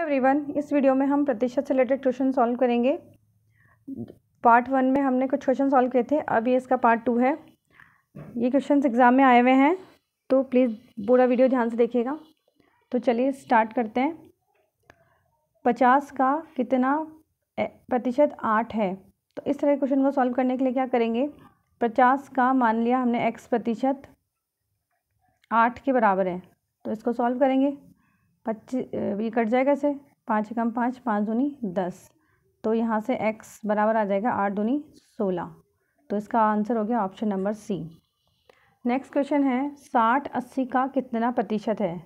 everyone इस video में हम प्रतिशत से रिलेटेड क्वेश्चन सॉल्व करेंगे पार्ट वन में हमने कुछ क्वेश्चन सॉल्व किए थे अब ये इसका पार्ट टू है ये क्वेश्चन एग्ज़ाम में आए हुए हैं तो प्लीज़ पूरा वीडियो ध्यान से देखिएगा तो चलिए स्टार्ट करते हैं पचास का कितना प्रतिशत आठ है तो इस तरह के क्वेश्चन को सॉल्व करने के लिए क्या करेंगे पचास का मान लिया हमने एक्स प्रतिशत आठ के बराबर है तो इसको सॉल्व करेंगे पच्चीस ये कट जाएगा इसे पाँच एकम पाँच पाँच दूनी दस तो यहाँ से एक्स बराबर आ जाएगा आठ दूनी सोलह तो इसका आंसर हो गया option number C next question है साठ अस्सी का कितना प्रतिशत है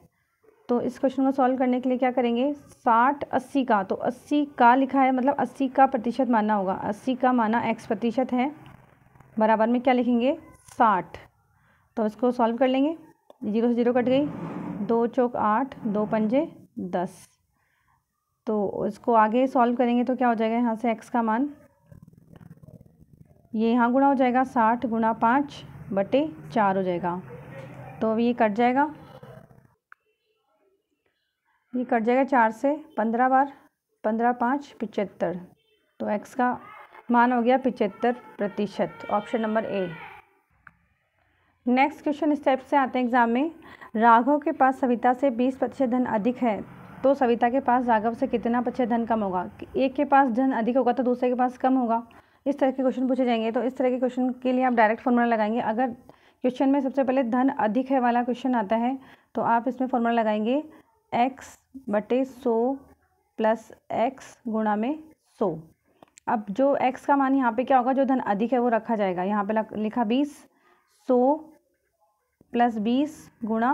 तो इस क्वेश्चन को सॉल्व करने के लिए क्या करेंगे साठ अस्सी का तो अस्सी का लिखा है मतलब अस्सी का प्रतिशत मानना होगा अस्सी का माना एक्स प्रतिशत है बराबर में क्या लिखेंगे साठ तो इसको सॉल्व कर लेंगे जीरो से जीरो कट गई दो चौक आठ दो पंजे दस तो इसको आगे सॉल्व करेंगे तो क्या हो जाएगा यहाँ से एक्स का मान ये यहाँ गुणा हो जाएगा साठ गुणा पाँच बटे चार हो जाएगा तो अब ये कट जाएगा ये कट जाएगा चार से पंद्रह बार पंद्रह पाँच पिचहत्तर तो एक्स का मान हो गया पिचहत्तर प्रतिशत option number A next question इस टाइप से आते हैं एग्जाम में राघव के पास सविता से बीस प्रतिशत धन अधिक है तो सविता के पास राघव से कितना प्रतिशत धन कम होगा एक के पास धन अधिक होगा तो दूसरे के पास कम होगा इस तरह के क्वेश्चन पूछे जाएंगे तो इस तरह के क्वेश्चन के लिए आप डायरेक्ट फॉर्मूला लगाएंगे अगर क्वेश्चन में सबसे पहले धन अधिक है वाला क्वेश्चन आता है तो आप इसमें फॉर्मूला लगाएंगे एक्स बटे सो प्लस एक्स गुणा में सो अब जो एक्स का मान यहाँ पे क्या होगा जो धन अधिक है वो रखा जाएगा यहाँ पे लिखा बीस सो प्लस बीस गुणा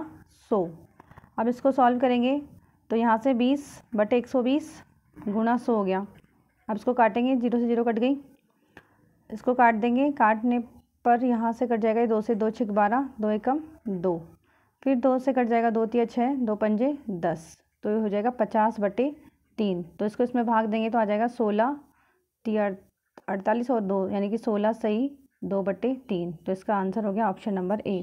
सौ अब इसको सॉल्व करेंगे तो यहाँ से बीस बटे एक सौ बीस गुणा सौ हो गया अब इसको काटेंगे जीरो से जीरो कट गई इसको काट देंगे काटने पर यहाँ से कट जाएगा दो से दो छः बारह दो एकम दो फिर दो से कट जाएगा दो तीन छः दो पंजे दस तो ये हो जाएगा पचास बटे तीन तो इसको इसमें भाग देंगे तो आ जाएगा सोलह ती अड़तालीस और दो यानी कि सोलह सही दो बटे तीन तो इसका आंसर हो गया ऑप्शन नंबर ए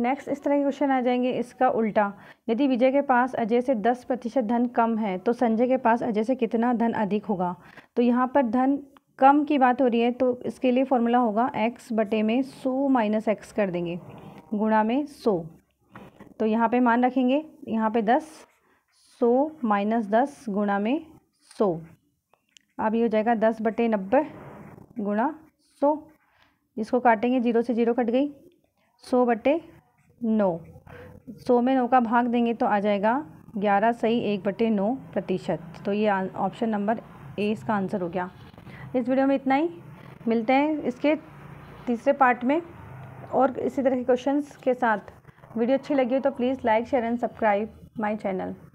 नेक्स्ट इस तरह के क्वेश्चन आ जाएंगे इसका उल्टा यदि विजय के पास अजय से दस प्रतिशत धन कम है तो संजय के पास अजय से कितना धन अधिक होगा तो यहाँ पर धन कम की बात हो रही है तो इसके लिए फॉर्मूला होगा एक्स बटे में सो माइनस एक्स कर देंगे गुणा में सौ तो यहाँ पे मान रखेंगे यहाँ पे दस सौ माइनस दस गुणा में सौ अब ये हो जाएगा दस बटे नब्बे गुणा सौ इसको काटेंगे जीरो से जीरो कट गई सौ बटे नौ सौ में नौ का भाग देंगे तो आ जाएगा ग्यारह सही एक बटे नौ प्रतिशत तो ये ऑप्शन नंबर ए इसका आंसर हो गया इस वीडियो में इतना ही मिलते हैं इसके तीसरे पार्ट में और इसी तरह के क्वेश्चंस के साथ वीडियो अच्छी लगी हो तो please like share and subscribe my channel